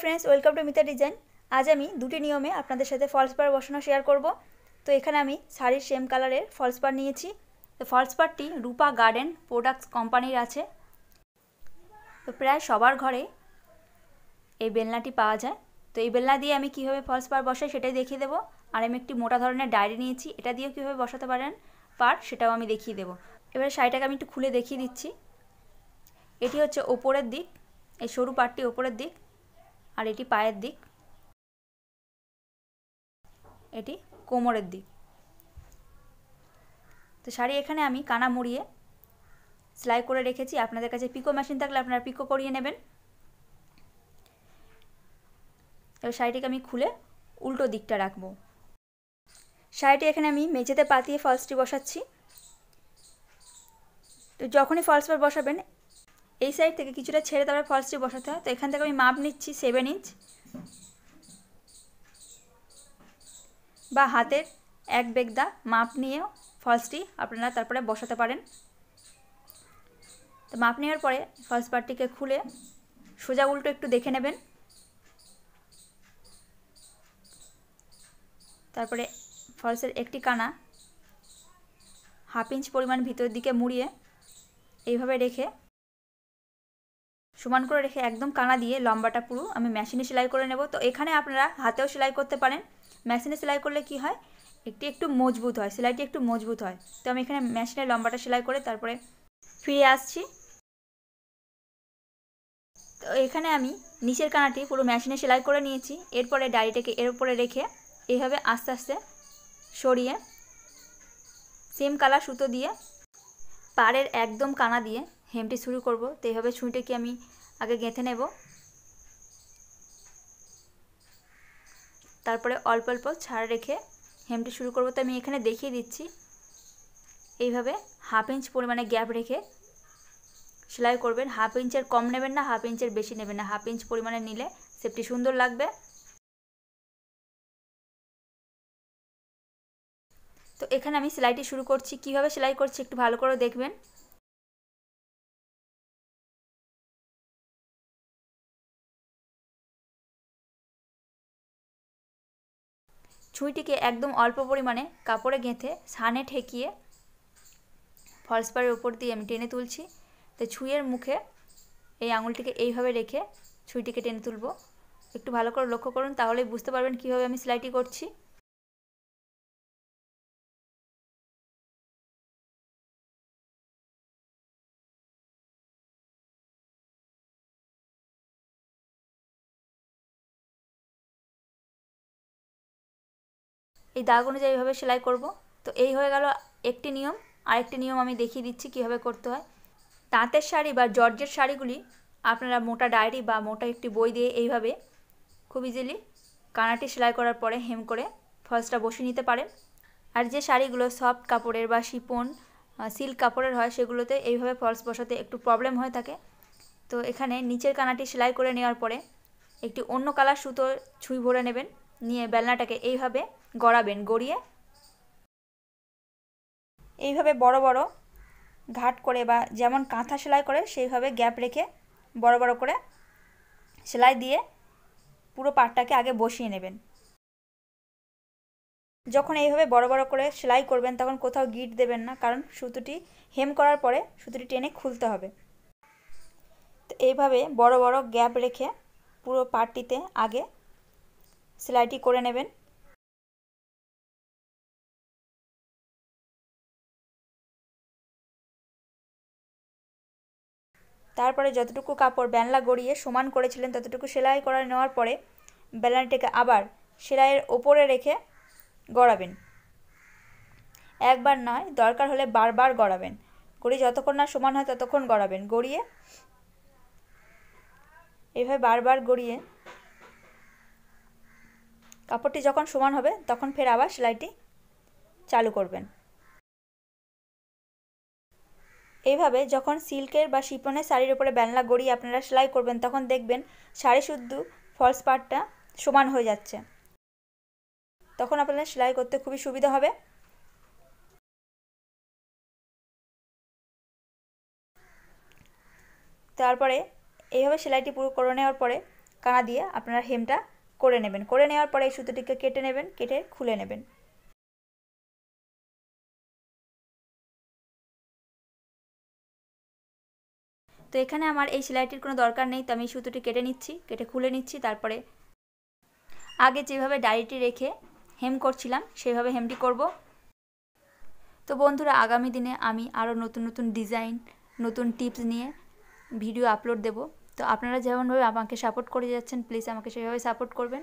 hello friends welcome to Mita design আজ আমি দুটি নিয়মে আপনাদের সাথে ফলস পার বসানো শেয়ার করব তো এখানে আমি শাড়ির সেম কালারের ফলস পার নিয়েছি তো ফলস পারটি রূপা গার্ডেন প্রোডাক্টস কোম্পানির আছে তো প্রায় সবার ঘরে এই বেলনাটি পাওয়া যায় তো এই বেলনা দিয়ে আমি কীভাবে ফলস পার বসাই সেটাই দেখিয়ে দেবো আর আমি একটি মোটা ধরনের ডায়েরি নিয়েছি এটা দিয়েও কীভাবে বসাতে পারেন পার সেটাও আমি দেখিয়ে দেবো এবারে শাড়িটাকে আমি একটু খুলে দেখিয়ে দিচ্ছি এটি হচ্ছে ওপরের দিক এই সরু পাটটি ওপরের দিক আর এটি পায়ের দিক এটি কোমরের দিক তো শাড়ি এখানে আমি কানা মুড়িয়ে সেলাই করে রেখেছি আপনাদের কাছে পিকো মেশিন থাকলে আপনারা পিকো করিয়ে নেবেন এবার শাড়িটিকে আমি খুলে উল্টো দিকটা রাখবো শাড়িটি এখানে আমি মেঝেতে পাতিয়ে ফলসটি বসাচ্ছি তো যখনই ফলস পেপার বসাবেন এই সাইড থেকে কিছুটা ছেড়ে তারপরে ফলসটি বসাতে হয় তো এখান থেকে আমি মাপ নিচ্ছি সেভেন ইঞ্চ বা হাতের এক বেগদা মাপ নিয়েও ফলসটি আপনারা তারপরে বসাতে পারেন তো মাপ নেওয়ার পরে ফলস পার্টটিকে খুলে সোজা উল্টো একটু দেখে নেবেন তারপরে ফলসের একটি কানা হাফ ইঞ্চ পরিমাণ ভিতরের দিকে মুড়িয়ে এইভাবে রেখে সমান করে রেখে একদম কানা দিয়ে লম্বাটা পুরো আমি মেশিনে সেলাই করে নেব তো এখানে আপনারা হাতেও সেলাই করতে পারেন মেশিনে সেলাই করলে কি হয় একটি একটু মজবুত হয় সেলাইটি একটু মজবুত হয় তো আমি এখানে মেশিনে লম্বাটা সেলাই করে তারপরে ফিরে আসছি তো এখানে আমি নিচের কানাটি পুরো মেশিনে সেলাই করে নিয়েছি এরপরে ডায়েরিটাকে এর উপরে রেখে এইভাবে আস্তে আস্তে সরিয়ে সেম কালার সুতো দিয়ে পাড়ের একদম কানা দিয়ে হেমটি শুরু করব তো এইভাবে ছুঁইটাকে আমি আগে গেঁথে নেব তারপরে অল্প অল্প ছাড় রেখে হেমটি শুরু করব তো আমি এখানে দেখিয়ে দিচ্ছি এইভাবে হাফ ইঞ্চ পরিমাণে গ্যাপ রেখে সেলাই করবেন হাফ ইঞ্চের কম নেবেন না হাফ ইঞ্চের বেশি নেবেন না হাফ ইঞ্চ পরিমাণে নিলে সেপটি সুন্দর লাগবে তো এখানে আমি সেলাইটি শুরু করছি কিভাবে সেলাই করছি একটু ভালো করে দেখবেন ছুঁইটিকে একদম অল্প পরিমাণে কাপড়ে গেঁথে সানে ঠেকিয়ে ফলসপারের ওপর দিয়ে আমি টেনে তুলছি তো ছুঁয়ের মুখে এই আঙুলটিকে এইভাবে রেখে ছুঁইটিকে টেনে তুলব একটু ভালো করে লক্ষ্য করুন তাহলেই বুঝতে পারবেন কীভাবে আমি সেলাইটি করছি এই দাগ অনুযায়ী এইভাবে সেলাই করব তো এই হয়ে গেল একটি নিয়ম আরেকটি নিয়ম আমি দেখিয়ে দিচ্ছি কিভাবে করতে হয় তাঁতের শাড়ি বা জর্জের শাড়িগুলি আপনারা মোটা ডায়েরি বা মোটা একটি বই দিয়ে এইভাবে খুব ইজিলি কানাটি সেলাই করার পরে হেম করে ফলসটা বসিয়ে নিতে পারেন আর যে শাড়িগুলো সফট কাপড়ের বা শিপন সিল্ক কাপড়ের হয় সেগুলোতে এইভাবে ফলস বসাতে একটু প্রবলেম হয়ে থাকে তো এখানে নিচের কানাটি সেলাই করে নেওয়ার পরে একটি অন্য কালার সুতো ছুঁই ভরে নেবেন নিয়ে বেলনাটাকে এইভাবে গড়াবেন গড়িয়ে এইভাবে বড় বড় ঘাট করে বা যেমন কাঁথা সেলাই করে সেইভাবে গ্যাপ রেখে বড় বড় করে সেলাই দিয়ে পুরো পাটটাকে আগে বসিয়ে নেবেন যখন এইভাবে বড় বড় করে সেলাই করবেন তখন কোথাও গিট দেবেন না কারণ সুতোটি হেম করার পরে সুতোটি টেনে খুলতে হবে তো এইভাবে বড় বড় গ্যাপ রেখে পুরো পাটটিতে আগে সেলাইটি করে নেবেন তারপরে যতটুকু কাপড় বেলনা গড়িয়ে সমান করেছিলেন ততটুকু সেলাই করা নেওয়ার পরে বেলনাটিকে আবার সেলাইয়ের ওপরে রেখে গড়াবেন একবার নয় দরকার হলে বারবার গড়াবেন গড়ি যতক্ষণ না সমান হয় ততক্ষণ গড়াবেন গড়িয়ে এভাবে বারবার গড়িয়ে কাপড়টি যখন সমান হবে তখন ফের আবার সেলাইটি চালু করবেন এইভাবে যখন সিল্কের বা শিপনের শাড়ির উপরে বেলনা গড়িয়ে আপনারা সেলাই করবেন তখন দেখবেন শাড়ি শুদ্ধ ফলস পার্টটা সমান হয়ে যাচ্ছে তখন আপনারা সেলাই করতে খুবই সুবিধা হবে তারপরে এইভাবে সেলাইটি পুরো করে নেওয়ার পরে কানা দিয়ে আপনারা হেমটা করে নেবেন করে নেওয়ার পরে এই সুতোটিকে কেটে নেবেন কেটে খুলে নেবেন তো এখানে আমার এই সেলাইটির কোনো দরকার নেই তো আমি সুতোটি কেটে নিচ্ছি কেটে খুলে নিচ্ছি তারপরে আগে যেভাবে ডায়েরিটি রেখে হেম করছিলাম সেভাবে হেমটি করব তো বন্ধুরা আগামী দিনে আমি আরও নতুন নতুন ডিজাইন নতুন টিপস নিয়ে ভিডিও আপলোড দেব তো আপনারা যেমনভাবে আমাকে সাপোর্ট করে যাচ্ছেন প্লিজ আমাকে সেভাবে সাপোর্ট করবেন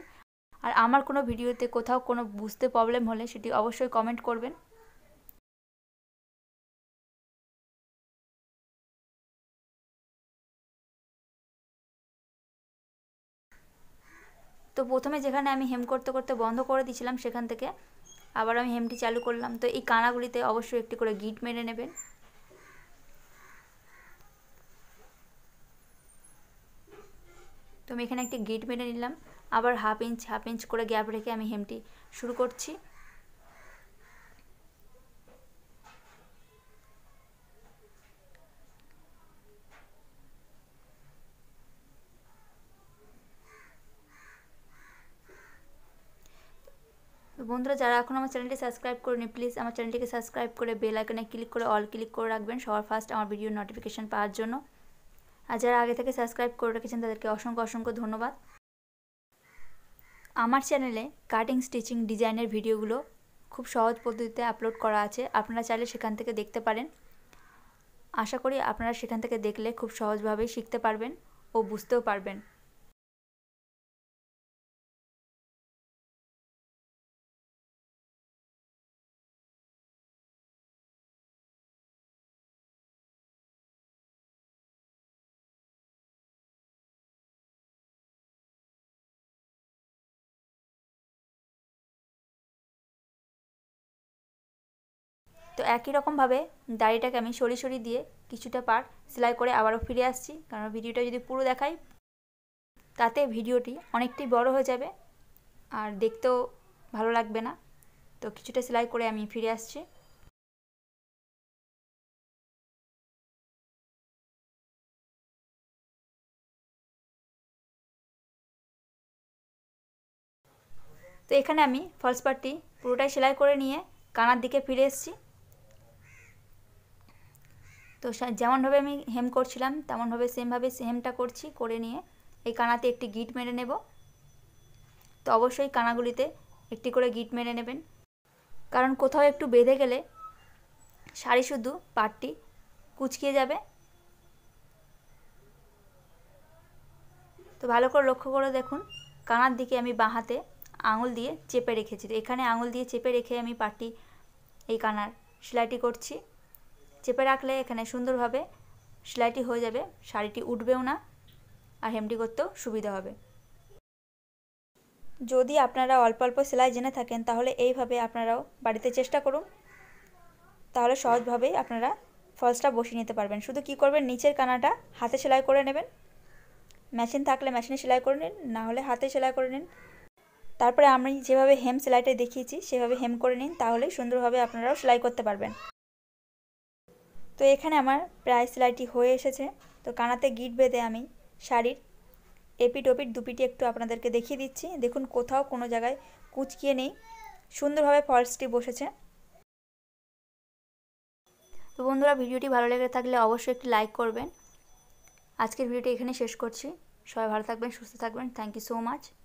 আর আমার কোনো ভিডিওতে কোথাও কোনো বুঝতে প্রবলেম হলে সেটি অবশ্যই কমেন্ট করবেন তো প্রথমে যেখানে আমি হেম করতে করতে বন্ধ করে দিয়েছিলাম সেখান থেকে আবার আমি হেমটি চালু করলাম তো এই কানাগুলিতে অবশ্যই একটি করে গিট মেরে নেবেন তো আমি এখানে একটি গিট মেরে নিলাম আবার হাফ ইঞ্চ হাফ ইঞ্চ করে গ্যাপ রেখে আমি হেমটি শুরু করছি বন্ধুরা যারা এখন আমার চ্যানেলটি সাবস্ক্রাইব করেনি প্লিজ আমার চ্যানেলটিকে সাবস্ক্রাইব করে বেল আইকনে ক্লিক করে অল ক্লিক করে রাখবেন সবার ফার্স্ট আমার ভিডিও নোটিফিকেশান পাওয়ার জন্য আর যারা আগে থেকে সাবস্ক্রাইব করে রেখেছেন তাদেরকে অসংখ্য অসংখ্য ধন্যবাদ আমার চ্যানেলে কাটিং স্টিচিং ডিজাইনের ভিডিওগুলো খুব সহজ পদ্ধতিতে আপলোড করা আছে আপনারা চাইলে সেখান থেকে দেখতে পারেন আশা করি আপনারা সেখান থেকে দেখলে খুব সহজভাবেই শিখতে পারবেন ও বুঝতেও পারবেন তো একই রকমভাবে দাড়িটাকে আমি সরি সরি দিয়ে কিছুটা পার সেলাই করে আবারও ফিরে আসছি কারণ ভিডিওটা যদি পুরো দেখাই তাতে ভিডিওটি অনেকটাই বড় হয়ে যাবে আর দেখতেও ভালো লাগবে না তো কিছুটা সেলাই করে আমি ফিরে আসছি তো এখানে আমি ফলস পার্টটি পুরোটাই সেলাই করে নিয়ে কানার দিকে ফিরে এসেছি তো যেমনভাবে আমি হেম করছিলাম তেমনভাবে সেমভাবে হেমটা করছি করে নিয়ে এই কানাতে একটি গিট মেরে নেব তো অবশ্যই কানাগুলিতে একটি করে গিট মেরে নেবেন কারণ কোথাও একটু বেঁধে গেলে শাড়ি শুধু পাটটি কুচকিয়ে যাবে তো ভালো করে লক্ষ্য করে দেখুন কানার দিকে আমি বাঁ হাতে আঙুল দিয়ে চেপে রেখেছি এখানে আঙুল দিয়ে চেপে রেখে আমি পাটটি এই কানার সেলাইটি করছি চেপে রাখলে এখানে সুন্দরভাবে সেলাইটি হয়ে যাবে শাড়িটি উঠবেও না আর হেমটি করতেও সুবিধা হবে যদি আপনারা অল্প অল্প সেলাই জেনে থাকেন তাহলে এইভাবে আপনারাও বাড়িতে চেষ্টা করুন তাহলে সহজভাবেই আপনারা ফলসটা বসিয়ে নিতে পারবেন শুধু কি করবেন নিচের কানাটা হাতে সেলাই করে নেবেন মেশিন থাকলে মেশিনে সেলাই করে নিন না হলে হাতে সেলাই করে নিন তারপরে আমি যেভাবে হেম সেলাইটা দেখিয়েছি সেভাবে হেম করে নিন তাহলেই সুন্দরভাবে আপনারাও সেলাই করতে পারবেন তো এখানে আমার প্রায় সেলাইটি হয়ে এসেছে তো কানাতে গিট বেঁধে আমি শাড়ির এপিট ওপিট দুপিটি একটু আপনাদেরকে দেখিয়ে দিচ্ছি দেখুন কোথাও কোনো জায়গায় কুচকিয়ে নেই সুন্দরভাবে ফলসটি বসেছে তো বন্ধুরা ভিডিওটি ভালো লেগে থাকলে অবশ্যই একটি লাইক করবেন আজকের ভিডিওটি এখানে শেষ করছি সবাই ভালো থাকবেন সুস্থ থাকবেন থ্যাংক ইউ সো মাচ